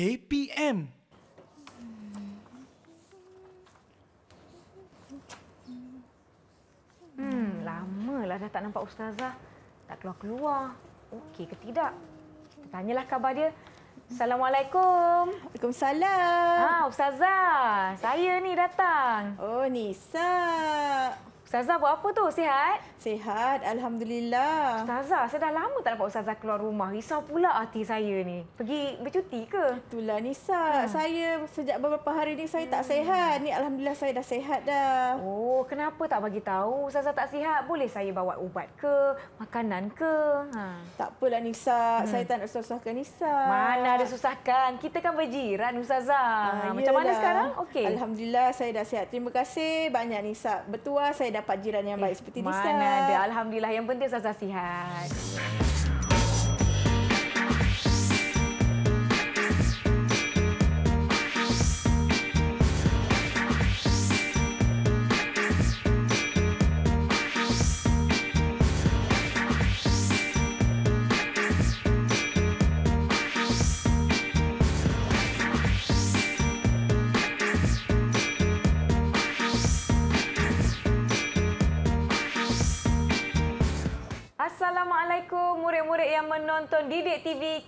KPM. Hmm, lamalah dah tak nampak ustazah. Tak keluar-keluar. Okey ke tidak? Tanyalah khabar dia. Assalamualaikum. Waalaikumsalam. Ah, ustazah. Saya ni datang. Oh, Nisa. Ustazah buat apa tu? Sihat? Sihat, Alhamdulillah. Ustazah, saya dah lama tak dapat Ustazah keluar rumah. Risau pula hati saya ni. Pergi bercuti ke? Itulah Nisa. Ha. Saya sejak beberapa hari ni saya hmm. tak sihat. Ni Alhamdulillah saya dah sihat dah. Oh, kenapa tak bagi tahu Ustazah tak sihat? Boleh saya bawa ubat ke? Makanan ke? Ha. Tak apalah Nisa. Hmm. Saya tak nak susahkan Nisa. Mana ada susahkan? Kita kan berjiran Ustazah. Ha, Macam mana sekarang? Okey. Alhamdulillah saya dah sihat. Terima kasih banyak Nisa. Bertuah saya dah dapat jiran yang baik seperti Disa. Mana ada. Alhamdulillah. Yang penting saya sihat.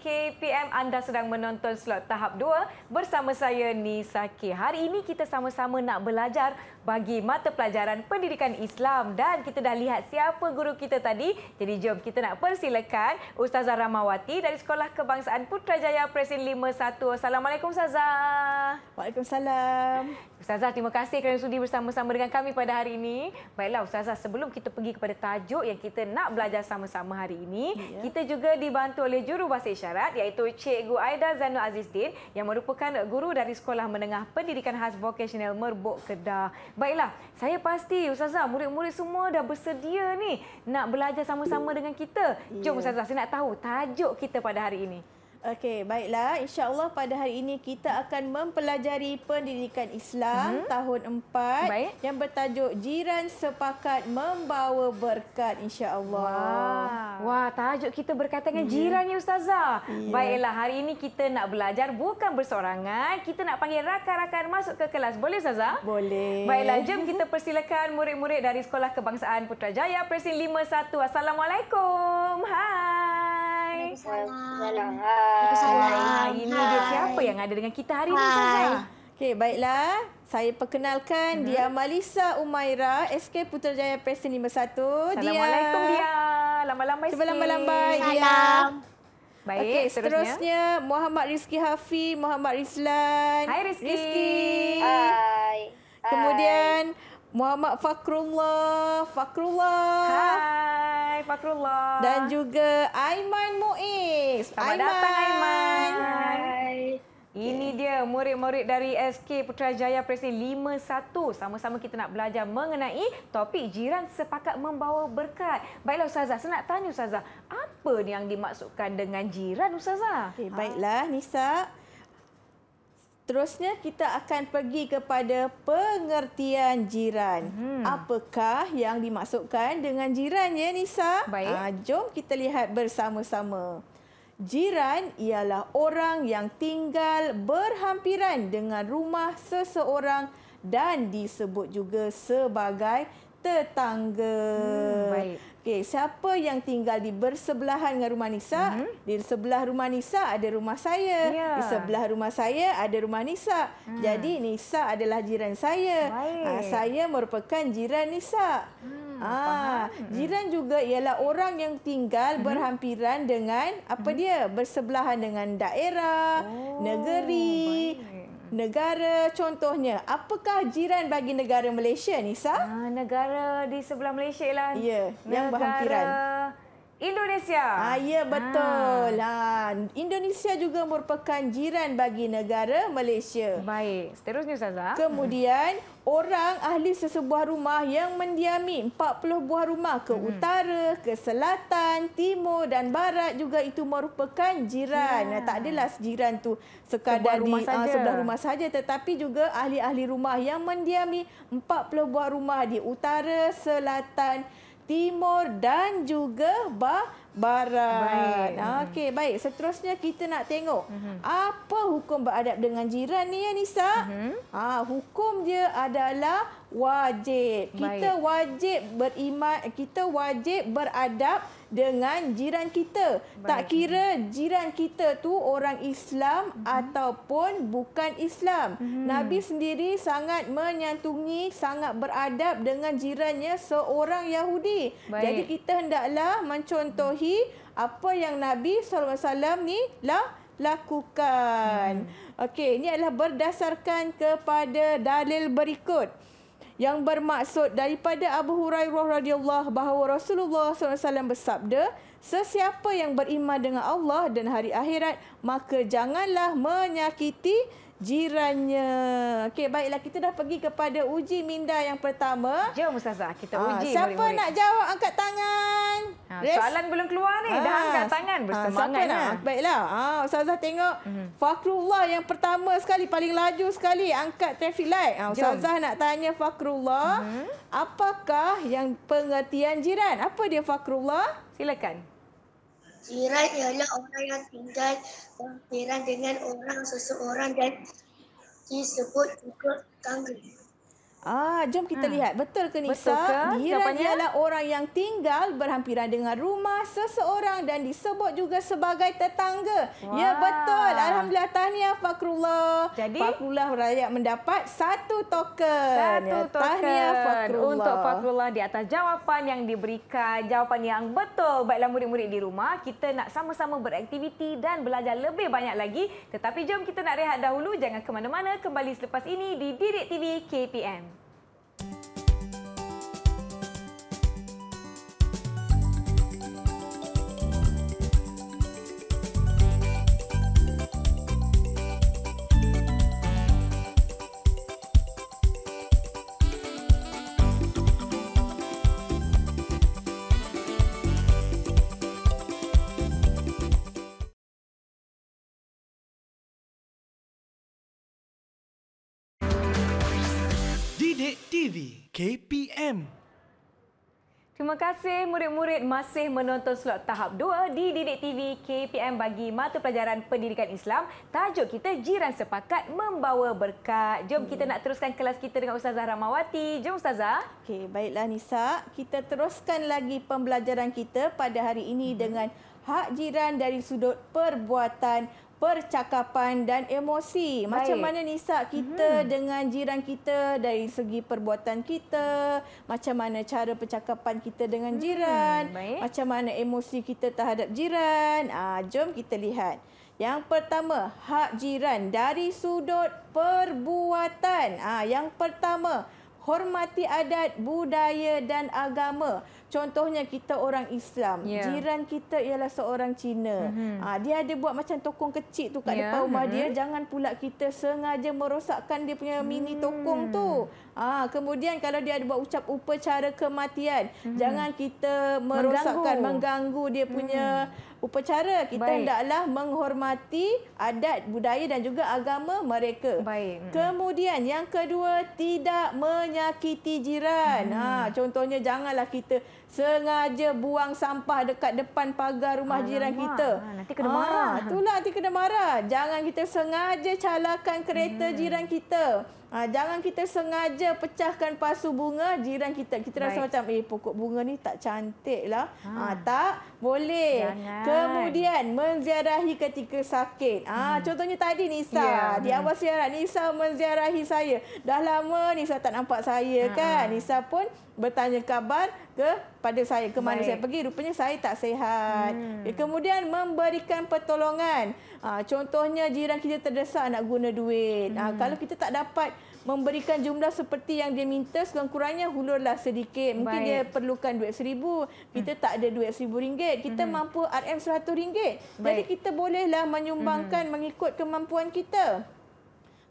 KPM anda sedang menonton slot tahap 2 bersama saya Nisa K. Hari ini kita sama-sama nak belajar bagi mata pelajaran pendidikan Islam dan kita dah lihat siapa guru kita tadi. Jadi jom kita nak persilakan Ustazah Ramawati dari Sekolah Kebangsaan Putrajaya Presiden 51. Assalamualaikum Ustazah. Waalaikumsalam. Ustazah, terima kasih kerana sudi bersama-sama dengan kami pada hari ini. Baiklah Ustazah, sebelum kita pergi kepada tajuk yang kita nak belajar sama-sama hari ini, ya. kita juga dibantu oleh juru jurubahasa syarat iaitu Cikgu Aida Zainul Azizdin yang merupakan guru dari Sekolah Menengah Pendidikan Khas Vocational Merbok Kedah. Baiklah, saya pasti Ustazah murid-murid semua dah bersedia ni nak belajar sama-sama dengan kita. Jom yeah. Ustazah, saya nak tahu tajuk kita pada hari ini. Okey, baiklah. InsyaAllah pada hari ini kita akan mempelajari pendidikan Islam hmm. tahun 4 Baik. yang bertajuk Jiran Sepakat Membawa Berkat insyaAllah. Wah. Wah, tajuk kita berkata dengan yeah. Hmm. jiran ni Ustazah. Yeah. Baiklah, hari ini kita nak belajar bukan bersorangan. Kita nak panggil rakan-rakan masuk ke kelas. Boleh Ustazah? Boleh. Baiklah, jom kita persilakan murid-murid dari Sekolah Kebangsaan Putrajaya Presiden 51. Assalamualaikum. Hai. Waalaikumsalam. Ini dia siapa yang ada dengan kita hari ini, Hai. okay baiklah. Saya perkenalkan hmm. dia Malisa Umaira, SK Putrajaya Presiden 51. Assalamualaikum, dia. Lama-lama sikit. lama-lama. lambai dia. Baik, okay, seterusnya. seterusnya. Muhammad Rizki Hafi, Muhammad Rizlan. Hai, Rizki. Rizki. Hai. Kemudian, Muhammad Fakrullah. Fakrullah. Hai. Fakrullah. Dan juga Aiman Muiz. Selamat Aiman. datang Aiman. Hai. Ini dia murid-murid dari SK Putrajaya Presiden 51. Sama-sama kita nak belajar mengenai topik jiran sepakat membawa berkat. Baiklah Ustazah, saya nak tanya Ustazah, apa yang dimaksudkan dengan jiran Ustazah? Okay, baiklah Nisa. Terusnya kita akan pergi kepada pengertian jiran. Hmm. Apakah yang dimaksudkan dengan jiran ya Nisa? Baik. Ha, jom kita lihat bersama-sama. Jiran ialah orang yang tinggal berhampiran dengan rumah seseorang dan disebut juga sebagai tetangga. Hmm, baik. Okey, siapa yang tinggal di bersebelahan dengan rumah Nisa? Mm -hmm. Di sebelah rumah Nisa ada rumah saya. Yeah. Di sebelah rumah saya ada rumah Nisa. Hmm. Jadi Nisa adalah jiran saya. Ha, saya merupakan jiran Nisa. Hmm, ah, ha, jiran juga ialah orang yang tinggal mm -hmm. berhampiran dengan apa mm -hmm. dia? Bersebelahan dengan daerah, oh, negeri. Baik negara contohnya apakah jiran bagi negara Malaysia Nisa? Ah negara di sebelah Malaysia lah. Ya, negara... yang berhampiran. Indonesia. Ah, ya, betul. Ha. Ha. Indonesia juga merupakan jiran bagi negara Malaysia. Baik. Seterusnya, Zaza. Kemudian, hmm. orang ahli sesebuah rumah yang mendiami 40 buah rumah ke hmm. utara, ke selatan, timur dan barat juga itu merupakan jiran. Ya. Tak adalah jiran tu sekadar di uh, sebelah rumah saja, Tetapi juga ahli-ahli rumah yang mendiami 40 buah rumah di utara, selatan, Timur dan juga Bah Barat. Okey, baik. Seterusnya kita nak tengok uh mhm. -huh. apa hukum beradab dengan jiran ni ya Nisa? Uh mhm. ah, -huh. ha, hukum dia adalah wajib. Kita Baik. wajib beriman, kita wajib beradab dengan jiran kita. Baik. Tak kira jiran kita tu orang Islam hmm. ataupun bukan Islam. Hmm. Nabi sendiri sangat menyantungi, sangat beradab dengan jirannya seorang Yahudi. Baik. Jadi kita hendaklah mencontohi hmm. apa yang Nabi SAW ni lah lakukan. Hmm. Okey, ini adalah berdasarkan kepada dalil berikut yang bermaksud daripada Abu Hurairah radhiyallahu anhu bahawa Rasulullah SAW bersabda, sesiapa yang beriman dengan Allah dan hari akhirat, maka janganlah menyakiti jirannya. Okey, baiklah kita dah pergi kepada uji minda yang pertama. Jom ustazah, kita uh, uji. Siapa murid -murid. nak jawab angkat tangan? Ha, soalan belum keluar ni, uh, dah ah, angkat tangan bersemangatlah. Uh, ha. Baiklah. Ah, ustazah tengok uh mhm. -huh. Fakrullah yang pertama sekali paling laju sekali angkat traffic light. Ah, ustazah Jom. nak tanya Fakrullah, uh mhm. -huh. apakah yang pengertian jiran? Apa dia Fakrullah? Silakan. Jiran ialah orang yang tinggal berhampiran dengan orang seseorang dan disebut juga tangga. Ah, jom kita hmm. lihat. Betul ke Nisa? Dia ialah orang yang tinggal berhampiran dengan rumah seseorang dan disebut juga sebagai tetangga. Ya, Wah. Ya, betul. Alhamdulillah tahniah Fakrullah. Jadi, Fakrullah rakyat mendapat satu token. Satu ya, token tahniah Fakrullah. Untuk Fakrullah di atas jawapan yang diberikan, jawapan yang betul. Baiklah murid-murid di rumah, kita nak sama-sama beraktiviti dan belajar lebih banyak lagi. Tetapi jom kita nak rehat dahulu. Jangan ke mana-mana. Kembali selepas ini di Direct TV KPM. Sidik TV KPM Terima kasih murid-murid masih menonton slot tahap 2 di Didik TV KPM bagi mata pelajaran pendidikan Islam. Tajuk kita Jiran Sepakat Membawa Berkat. Jom kita nak teruskan kelas kita dengan Ustazah Ramawati. Jom Ustazah. Okay, baiklah Nisa. Kita teruskan lagi pembelajaran kita pada hari ini dengan hak jiran dari sudut perbuatan percakapan dan emosi. Macam Baik. mana Nisa kita mm-hmm. dengan jiran kita dari segi perbuatan kita, macam mana cara percakapan kita dengan hmm, jiran, mm-hmm. macam mana emosi kita terhadap jiran. Ah, jom kita lihat. Yang pertama, hak jiran dari sudut perbuatan. Ah, yang pertama, hormati adat, budaya dan agama. Contohnya kita orang Islam, yeah. jiran kita ialah seorang Cina. Mm-hmm. dia ada buat macam tokong kecil tu kat yeah. depan rumah mm-hmm. dia, mhm. jangan pula kita sengaja merosakkan dia punya mini mm. tokong tu. Ah, kemudian kalau dia ada buat ucap upacara kematian, hmm. jangan kita merosakkan, mengganggu, mengganggu dia punya hmm. upacara. Kita hendaklah menghormati adat, budaya dan juga agama mereka. Baik. Mhm. Kemudian yang kedua, tidak menyakiti jiran. Hmm. Ha, contohnya janganlah kita Sengaja buang sampah dekat depan pagar rumah Alamak. jiran kita. Nanti kena marah. Ha, itulah nanti kena marah. Jangan kita sengaja calakan kereta hmm. jiran kita. Ha, jangan kita sengaja pecahkan pasu bunga jiran kita. Kita Baik. rasa macam eh pokok bunga ni tak cantik lah. Ha. Ha, tak boleh. Jangan. Kemudian menziarahi ketika sakit. Ha, hmm. Contohnya tadi Nisa. Yeah. Di hmm. awal siaran Nisa menziarahi saya. Dah lama Nisa tak nampak saya ha. kan. Nisa pun bertanya kabar ke pada saya ke mana Baik. saya pergi rupanya saya tak sihat hmm. Ya, kemudian memberikan pertolongan ha, contohnya jiran kita terdesak nak guna duit ha, hmm. kalau kita tak dapat memberikan jumlah seperti yang dia minta sekurang-kurangnya hulurlah sedikit mungkin Baik. dia perlukan duit seribu kita hmm. tak ada duit seribu ringgit kita hmm. mampu RM100 jadi kita bolehlah menyumbangkan hmm. mengikut kemampuan kita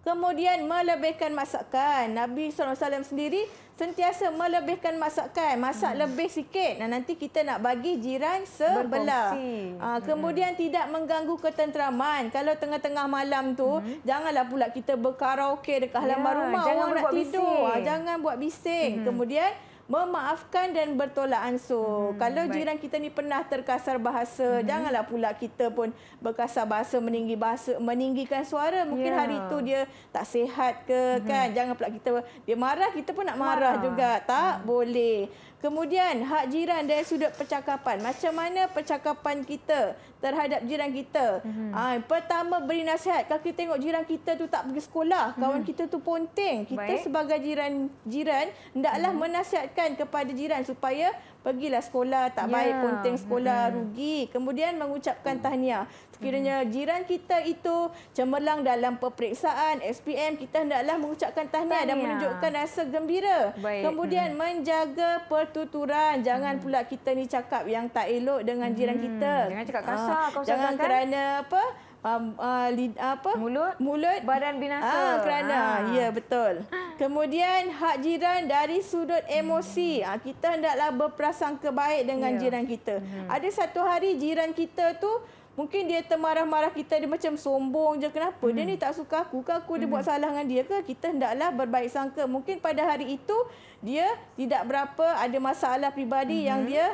Kemudian melebihkan masakan. Nabi SAW sendiri sentiasa melebihkan masakan. Masak hmm. lebih sikit. Nah, nanti kita nak bagi jiran sebelah. Ha, kemudian hmm. tidak mengganggu ketenteraman. Kalau tengah-tengah malam tu, hmm. janganlah pula kita berkaraoke dekat halaman ya, rumah. Jangan Orang nak tidur. Bising. Ah, jangan buat bising. Hmm. Kemudian memaafkan dan bertolak ansur. Hmm, Kalau baik. jiran kita ni pernah terkasar bahasa, hmm. janganlah pula kita pun berkasar bahasa, meninggi bahasa, meninggikan suara. Mungkin yeah. hari itu ya. dia tak sihat ke hmm. kan. Jangan pula kita dia marah, kita pun nak marah, marah. juga. Tak hmm. boleh. Kemudian hak jiran dari sudut percakapan. Macam mana percakapan kita terhadap jiran kita? Mm-hmm. Ha, pertama beri nasihat. Kalau kita tengok jiran kita tu tak pergi sekolah, mm-hmm. kawan kita tu ponteng. Kita Baik. sebagai jiran-jiran hendaklah mm-hmm. menasihatkan kepada jiran supaya pergilah sekolah tak yeah. baik ponteng sekolah hmm. rugi kemudian mengucapkan hmm. tahniah sekiranya hmm. jiran kita itu cemerlang dalam peperiksaan SPM kita hendaklah mengucapkan tahniah, tahniah. dan menunjukkan rasa gembira baik. kemudian hmm. menjaga pertuturan jangan hmm. pula kita ni cakap yang tak elok dengan jiran hmm. kita jangan cakap kasar ah. jangan kerana apa um, uh, lid, apa mulut mulut badan binasa ah, kerana ah. ya betul kemudian hak jiran dari sudut emosi hmm. ah, kita hendaklah berprasangka baik dengan yeah. jiran kita hmm. ada satu hari jiran kita tu Mungkin dia termarah-marah kita dia macam sombong je kenapa hmm. dia ni tak suka aku ke aku hmm. dia buat hmm. salah dengan dia ke kita hendaklah berbaik sangka mungkin pada hari itu dia tidak berapa ada masalah pribadi hmm. yang dia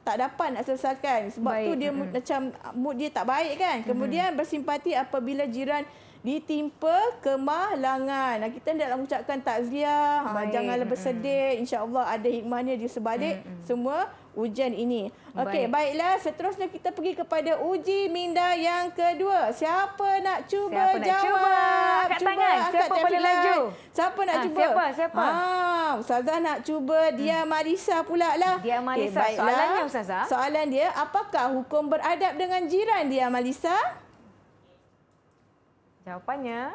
tak dapat nak selesaikan sebab baik. tu dia hmm. macam mood dia tak baik kan kemudian hmm. bersimpati apabila jiran ditimpa kemalangan. Kita hendak mengucapkan takziah, ah, Baik. janganlah bersedih. Allah ada hikmahnya di sebalik hmm. semua ujian ini. Okey, Baik. baiklah seterusnya kita pergi kepada uji minda yang kedua. Siapa nak cuba siapa jawab? Nak cuba angkat cuba, tangan. Siapa boleh laju? Siapa nak ha, cuba? Siapa? Siapa? Ah, Ustazah nak cuba hmm. dia hmm. Marisa pula lah. Dia Marisa. Okay, soalannya Ustazah. Soalan dia, apakah hukum beradab dengan jiran dia Marisa? Marisa? Jawapannya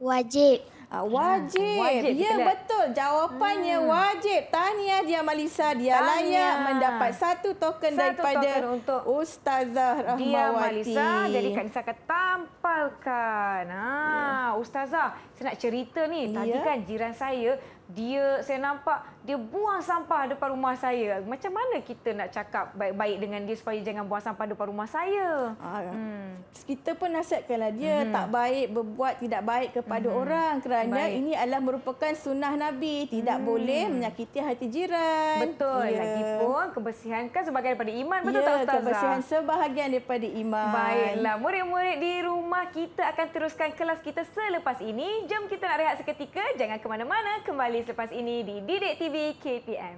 wajib. Uh, wajib. Ha, wajib. Ya kita betul. Jawapannya hmm. wajib. Tahniah dia Malisa, dia Tahniah. layak mendapat satu token satu daripada token untuk Ustazah Rahmawati. Dia Malisa jadi kan saya kata tampalkan. Ha, yeah. Ya. Ustazah, saya nak cerita ni. Tadi yeah. kan jiran saya dia saya nampak dia buang sampah depan rumah saya. Macam mana kita nak cakap baik-baik dengan dia supaya jangan buang sampah depan rumah saya? Ah, hmm. Kita pun nasihatkanlah dia hmm. tak baik berbuat tidak baik kepada hmm. orang kerana baik. ini adalah merupakan sunnah Nabi. Tidak hmm. boleh menyakiti hati jiran. Betul. Ya. Lagipun kebersihan kan sebagai daripada iman. Betul ya, tak Ustazah? Kebersihan sebahagian daripada iman. Baiklah. Murid-murid di rumah kita akan teruskan kelas kita selepas ini. Jom kita nak rehat seketika. Jangan ke mana-mana. Kembali selepas ini di Didik TV KPM.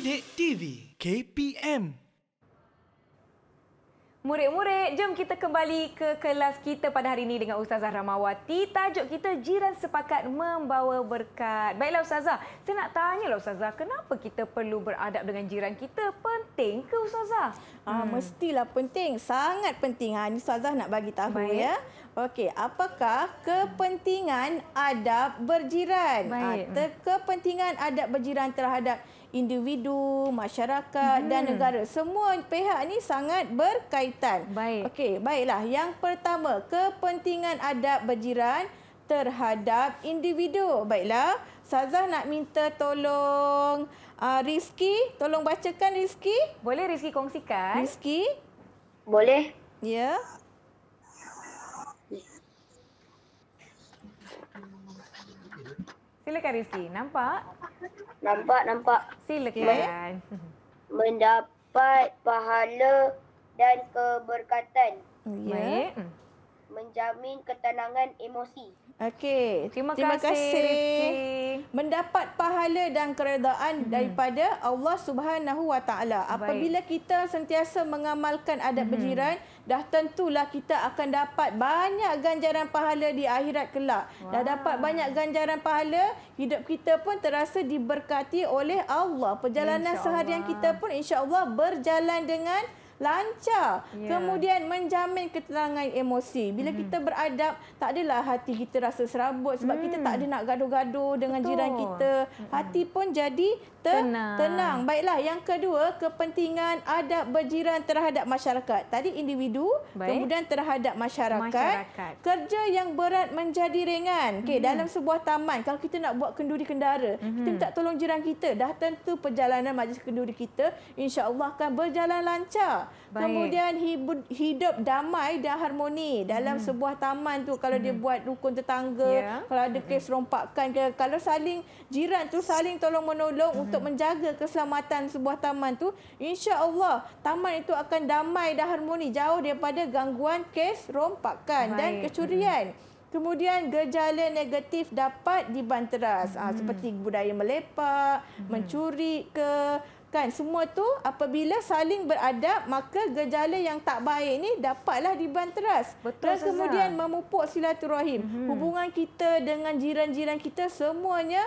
Sidik TV KPM Murid-murid, jom kita kembali ke kelas kita pada hari ini dengan Ustazah Ramawati. Tajuk kita Jiran Sepakat Membawa Berkat. Baiklah Ustazah, saya nak tanya lah Ustazah, kenapa kita perlu beradab dengan jiran kita? Penting ke Ustazah? Ah, hmm. mestilah penting, sangat penting. Ha, Ustazah nak bagi tahu Baik. ya. Okey, apakah kepentingan adab berjiran? Baik. Ha, kepentingan adab berjiran terhadap individu, masyarakat hmm. dan negara. Semua pihak ni sangat berkaitan. Baik. Okey, baiklah. Yang pertama, kepentingan adab berjiran terhadap individu. Baiklah. Sazah nak minta tolong uh, ah, Rizki, tolong bacakan Rizki. Boleh Rizki kongsikan? Rizki? Boleh. Ya. Yeah. Silakan Rizky, nampak? Nampak, nampak. Silakan. Mendapat pahala dan keberkatan. Ya. Yeah menjamin ketenangan emosi. Okey, terima, terima kasih. kasih. Mendapat pahala dan keredaan hmm. daripada Allah Subhanahu Wa Taala. Apabila kita sentiasa mengamalkan adab hmm. berjiran, dah tentulah kita akan dapat banyak ganjaran pahala di akhirat kelak. Wow. Dah dapat banyak ganjaran pahala, hidup kita pun terasa diberkati oleh Allah. Perjalanan seharian kita pun insya-Allah berjalan dengan lancar. Yeah. Kemudian menjamin ketenangan emosi. Bila mm. kita beradab, tak adalah hati kita rasa serabut sebab mm. kita tak hmm. ada nak gaduh-gaduh dengan Betul. jiran kita. Hmm. Hati pun jadi ter tenang. tenang. Baiklah, yang kedua, kepentingan adab berjiran terhadap masyarakat. Tadi individu, Baik. kemudian terhadap masyarakat. masyarakat. Kerja yang berat menjadi ringan. Okay, mm. Dalam sebuah taman, kalau kita nak buat kenduri kendara, mm. kita hmm. minta tolong jiran kita. Dah tentu perjalanan majlis kenduri kita insyaallah akan berjalan lancar. Baik. Kemudian hidup, damai dan harmoni dalam hmm. sebuah taman tu kalau hmm. dia buat rukun tetangga, yeah. kalau ada kes hmm. rompakan ke, kalau saling jiran tu saling tolong menolong hmm. untuk menjaga keselamatan sebuah taman tu, insya-Allah taman itu akan damai dan harmoni jauh daripada gangguan kes rompakan Baik. dan kecurian. Hmm. Kemudian gejala negatif dapat dibanteras ah, hmm. ha, seperti budaya melepak, hmm. mencuri ke Kan semua tu apabila saling beradab maka gejala yang tak baik ni dapatlah dibanteras. Betul, Dan kemudian Zaza. memupuk silaturahim. Mm -hmm. Hubungan kita dengan jiran-jiran kita semuanya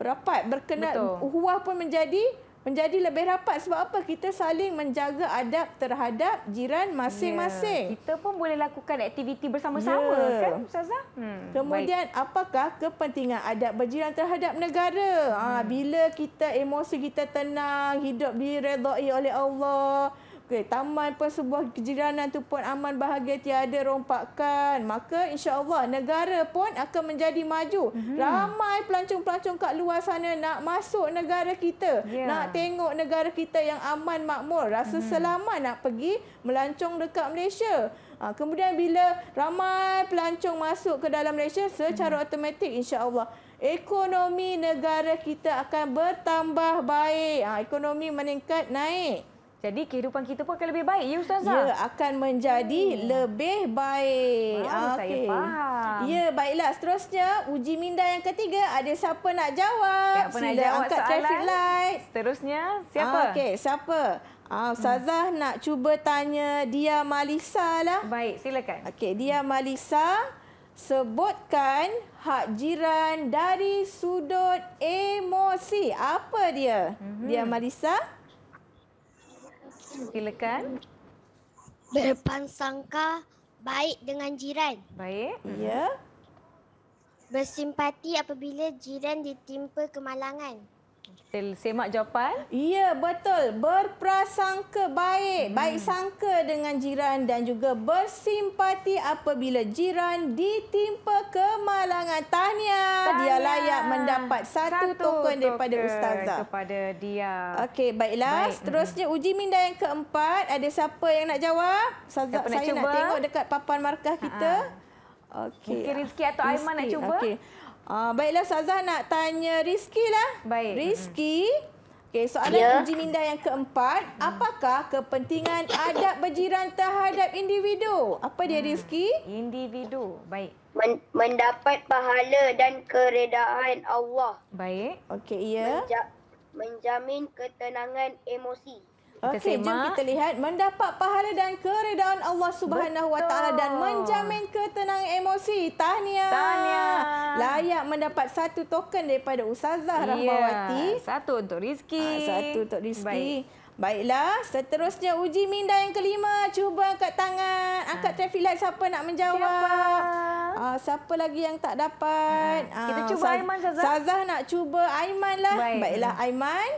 berapat berkenaan. Huah pun menjadi menjadi lebih rapat sebab apa kita saling menjaga adab terhadap jiran masing-masing. Ya, kita pun boleh lakukan aktiviti bersama-sama ya. kan ustazah? Hmm, Kemudian baik. apakah kepentingan adab berjiran terhadap negara? Ha, hmm. bila kita emosi kita tenang, hidup diredai oleh Allah, Okay, taman pun sebuah kejiranan tu pun aman bahagia tiada rompakan. Maka insya-Allah negara pun akan menjadi maju. Hmm. Ramai pelancong-pelancong kat luar sana nak masuk negara kita. Yeah. Nak tengok negara kita yang aman makmur, rasa hmm. selamat nak pergi melancong dekat Malaysia. Ha, kemudian bila ramai pelancong masuk ke dalam Malaysia secara hmm. automatik insya-Allah ekonomi negara kita akan bertambah baik. Ha, ekonomi meningkat naik. Jadi kehidupan kita pun akan lebih baik ya ustazah. Ya akan menjadi hmm. lebih baik. Wow, ah, okay. Saya faham. Ya baiklah seterusnya uji minda yang ketiga ada siapa nak jawab? Siapa Sila nak jawab angkat traffic light. Seterusnya siapa? Okey siapa? Ah, Ustazah hmm. nak cuba tanya Dia Malisa lah. Baik, silakan. Okey, Dia Malisa sebutkan hak jiran dari sudut emosi. Apa dia? Hmm. Dia Malisa? Hmm. Silakan. Berpansangka baik dengan jiran. Baik. Ya. Mhm. Bersimpati apabila jiran ditimpa kemalangan. Semak Jopal. Ya, betul. Berprasangka baik. Hmm. Baik sangka dengan jiran dan juga bersimpati apabila jiran ditimpa kemalangan. Tahniah. Dia layak mendapat satu, satu token, token daripada Ustazah. Kepada dia. Okey, baiklah. Baik. Seterusnya, uji minda yang keempat. Ada siapa yang nak jawab? saya, saya nak tengok dekat papan markah kita. Ha. Okay. Mungkin Rizky atau Aiman nak cuba. Okey. Ah, baiklah Ustazah nak tanya Rizki lah. Baik. Rizky. Okey, soalan ya. uji minda yang keempat. Apakah kepentingan adab berjiran terhadap individu? Apa dia hmm. Individu. Baik. Men mendapat pahala dan keredaan Allah. Baik. Okey, ya. Menja menjamin ketenangan emosi. Okey, jom kita lihat mendapat pahala dan keredaan Allah Subhanahu Wa Taala dan menjamin ketenangan emosi. Tahniah. Tahniah. Layak mendapat satu token daripada Ustazah yeah. Rahmawati. Satu untuk Rizki. Ah, satu untuk Rizki. Baik. Baiklah, seterusnya uji minda yang kelima. Cuba angkat tangan. Ah. Angkat traffic light siapa nak menjawab. Siapa? Uh, siapa lagi yang tak dapat? Uh, kita cuba Sa Aiman, Sazah. Sazah nak cuba Aiman lah. Baik. Baiklah, Aiman.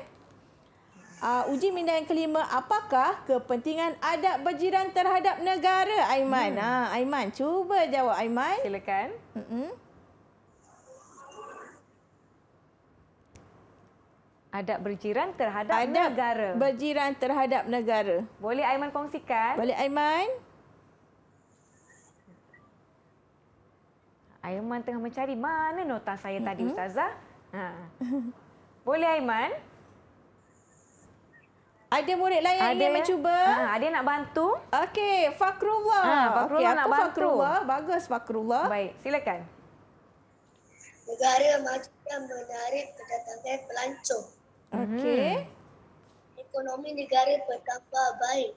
Uh, uji minda yang kelima, apakah kepentingan adat berjiran terhadap negara, Aiman? Hmm. Ha, Aiman, cuba jawab Aiman. Silakan. Mm-hmm. Adat berjiran terhadap adab negara. Adat berjiran terhadap negara. Boleh Aiman kongsikan? Boleh Aiman. Aiman tengah mencari mana nota saya mm-hmm. tadi, Ustazah. Ha. Boleh Aiman? Ada murid lain ada. yang mencuba. Ya. Ha, ah, ada nak bantu. Okey, Fakrullah. Ha, Fakrullah okay, nak aku bantu. Fakrullah. Bagus Fakrullah. Baik, silakan. Negara macam menarik kedatangan pelancong. Okey. Hmm. Ekonomi negara bertambah baik.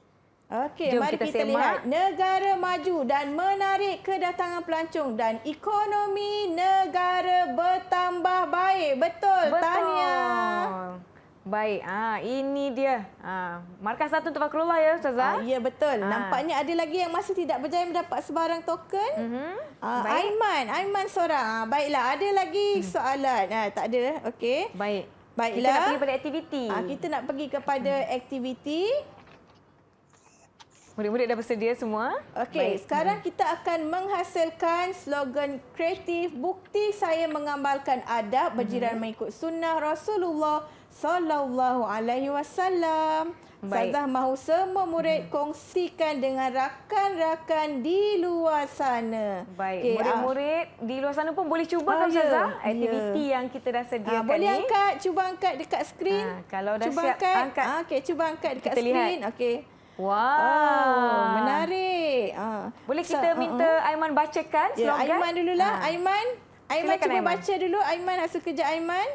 Okey, mari kita, kita lihat negara maju dan menarik kedatangan pelancong dan ekonomi negara bertambah baik. Betul, Betul. tahniah. Baik, ha, ini dia. Ha, ah, markas satu untuk Fakrullah ya Ustazah. Ah, ya betul. Ha. Nampaknya ada lagi yang masih tidak berjaya mendapat sebarang token. Mm -hmm. ha, Aiman, Aiman seorang. Ha, baiklah, ada lagi mhm. soalan. Ha, tak ada, okay. Baik. Baiklah. Kita nak pergi kepada aktiviti. Ha, kita nak pergi kepada mhm. aktiviti. Murid-murid dah bersedia semua. Okey, sekarang hmm. kita akan menghasilkan slogan kreatif bukti saya mengamalkan adab berjiran hmm. mengikut sunnah Rasulullah sallallahu alaihi wasallam. Ustazah mahu semua murid hmm. kongsikan dengan rakan-rakan di luar sana. Baik, okay. murid-murid ah. di luar sana pun boleh cuba kan Ustazah? Oh, ya. Aktiviti yeah. yang kita dah sediakan ha, boleh ni. angkat, cuba angkat dekat skrin. Ha, ah, kalau dah cuba siap angkat. angkat. Ha, ah, okay, cuba angkat dekat kita skrin. Okey. wow. oh, menarik. Ha. Boleh kita so, minta uh-uh. Aiman bacakan yeah, ya, Aiman dululah. Ha. Aiman, Aiman Silakan cuba Aiman. baca dulu. Aiman, rasa kerja Aiman.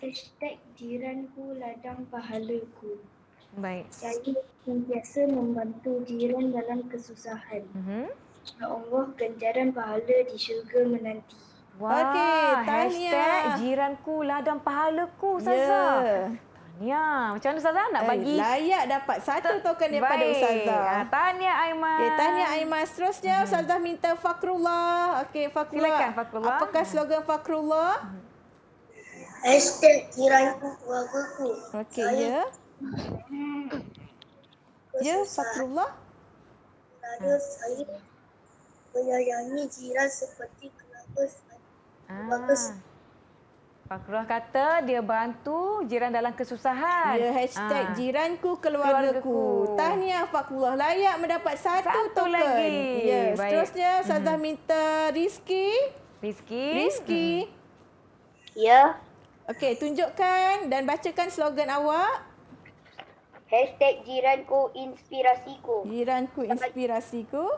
Hashtag jiranku ladang pahalaku. Baik. Saya sentiasa membantu jiran dalam kesusahan. Mm-hmm. Ya Allah, ganjaran pahala di syurga menanti. Wah, okay, tanya. hashtag jiranku ladang pahalaku, Saza. Yeah. Ya, macam mana Ustazah nak eh, bagi? Eh, layak dapat satu token daripada Baik. Ustazah. Ya, ah, tahniah Aiman. Okay, tahniah Aiman. Seterusnya hmm. Ustazah minta Fakrullah. Okey, Fakrullah. Silakan Fakrullah. Apakah slogan Fakrullah? Hmm. Hashtag kiraiku keluarga ku. Okey, ya. Ya, Fatrullah. Kerana saya menyayangi jiran seperti keluarga saya. Bagus. Ah. Fakrullah kata dia bantu jiran dalam kesusahan. Ya, hashtag ha. jiranku keluargaku. keluargaku. Tahniah Fakrullah layak mendapat satu, satu token. lagi. Ya, yes. seterusnya Sazah hmm minta Rizky. Rizky. Rizky. Mm. Ya. Okey, tunjukkan dan bacakan slogan awak. Hashtag jiranku inspirasiku. Jiranku inspirasiku.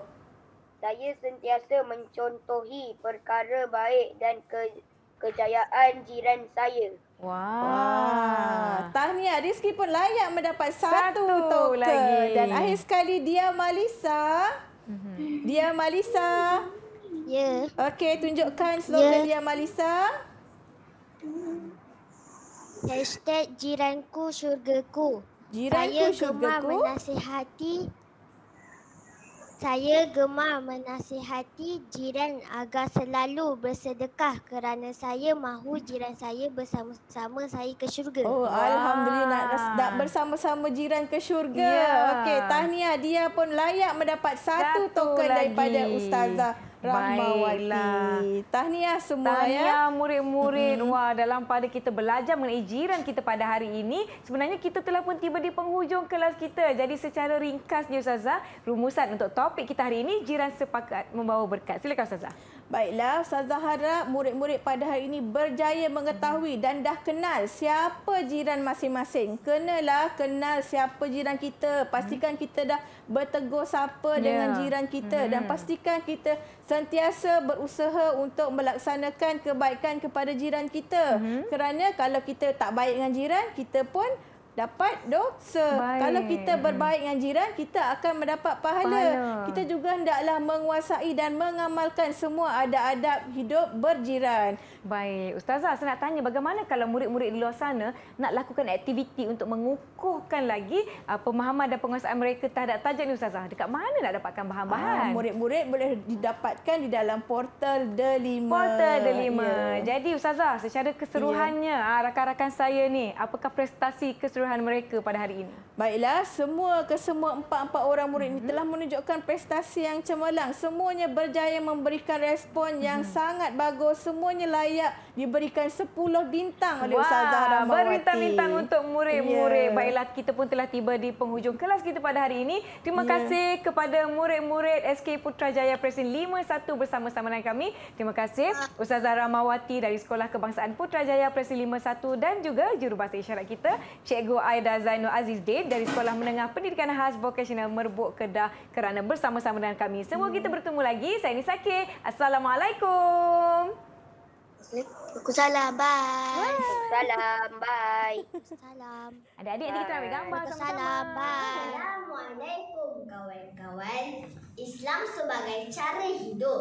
Saya sentiasa mencontohi perkara baik dan ke, kejayaan jiran saya. Wah. Wah. Tahniah Rizky pun layak mendapat satu, satu token. Lagi. Dan akhir sekali dia Malisa. Mhm. Dia Malisa. Ya. Yeah. Okey, tunjukkan slogan yeah. dia Malisa. Hashtag jiranku syurgaku. Jiranku saya gemar menasihati saya gemar menasihati jiran agar selalu bersedekah kerana saya mahu hmm. jiran saya bersama-sama saya ke syurga. Oh, Wah. alhamdulillah nak, nak bersama-sama jiran ke syurga. Yeah. Okey, tahniah dia pun layak mendapat satu, satu token lagi. daripada ustazah. Rahmawati. Tahniah semua Tahniah, ya. Tahniah murid-murid. -hmm. Wah, dalam pada kita belajar mengenai jiran kita pada hari ini, sebenarnya kita telah pun tiba di penghujung kelas kita. Jadi secara ringkasnya Ustazah, rumusan untuk topik kita hari ini jiran sepakat membawa berkat. Silakan Ustazah. Baiklah, Ustazah harap murid-murid pada hari ini berjaya mengetahui dan dah kenal siapa jiran masing-masing. Kenalah kenal siapa jiran kita. Pastikan kita dah bertegur sapa yeah. dengan jiran kita. Mm Dan hmm. pastikan kita sentiasa berusaha untuk melaksanakan kebaikan kepada jiran kita. Mm Kerana kalau kita tak baik dengan jiran, kita pun dapat dosa. Baik. Kalau kita berbaik dengan jiran, kita akan mendapat pahala. pahala. Kita juga hendaklah menguasai dan mengamalkan semua adab-adab hidup berjiran. Baik. Ustazah, saya nak tanya bagaimana kalau murid-murid di luar sana nak lakukan aktiviti untuk mengukuhkan lagi uh, pemahaman dan penguasaan mereka terhadap tajam ni Ustazah? Dekat mana nak dapatkan bahan-bahan? Ah, murid-murid boleh didapatkan di dalam portal Delima. Portal Delima. Yeah. Jadi Ustazah, secara keseruhannya, ya. ah, rakan-rakan yeah. saya ni, apakah prestasi keseruhan keseluruhan mereka pada hari ini. Baiklah, semua kesemua empat-empat orang murid mm-hmm. ini mhm. telah menunjukkan prestasi yang cemerlang. Semuanya berjaya memberikan respon yang mm-hmm. sangat bagus. Semuanya layak diberikan 10 bintang oleh Wah, Ustazah Ramawati. Berbintang-bintang untuk murid-murid. Yeah. Baiklah, kita pun telah tiba di penghujung kelas kita pada hari ini. Terima yeah. kasih kepada murid-murid SK Putrajaya Presiden 51 bersama-sama dengan kami. Terima kasih Ustazah Ramawati dari Sekolah Kebangsaan Putrajaya Presiden 51 dan juga jurubahasa isyarat kita, Cikgu Cikgu Aida Zainul Aziz Day dari Sekolah Menengah Pendidikan Khas Vokasional Merbuk Kedah kerana bersama-sama dengan kami. semua kita bertemu lagi. Saya Nisa K. Assalamualaikum. Waalaikumsalam. Bye. Salam. Bye. Salam. Ada adik nanti kita ambil gambar sama-sama. Salam. Bye. Assalamualaikum kawan-kawan. Islam sebagai cara hidup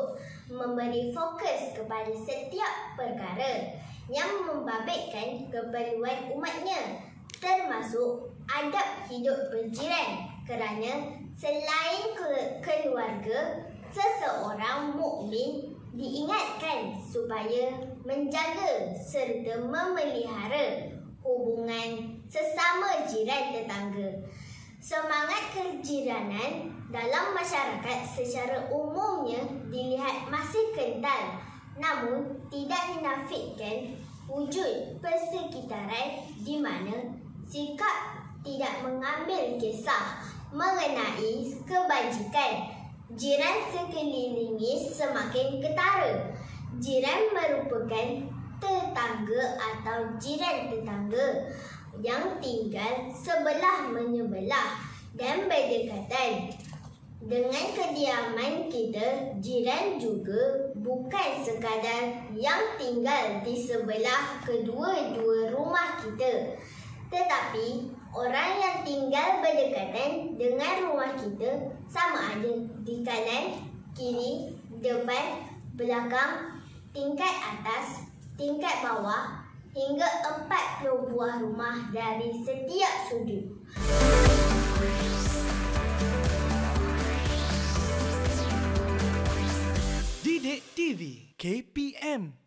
memberi fokus kepada setiap perkara yang membabitkan keperluan umatnya termasuk adab hidup berjiran kerana selain keluarga, seseorang mukmin diingatkan supaya menjaga serta memelihara hubungan sesama jiran tetangga. Semangat kejiranan dalam masyarakat secara umumnya dilihat masih kental namun tidak dinafikan wujud persekitaran di mana sikap tidak mengambil kisah mengenai kebajikan. Jiran sekelilingi semakin ketara. Jiran merupakan tetangga atau jiran tetangga yang tinggal sebelah menyebelah dan berdekatan. Dengan kediaman kita, jiran juga bukan sekadar yang tinggal di sebelah kedua-dua rumah kita. Tetapi orang yang tinggal berdekatan dengan rumah kita sama ada di kanan, kiri, depan, belakang, tingkat atas, tingkat bawah hingga 40 buah rumah dari setiap sudut. Didik TV KPM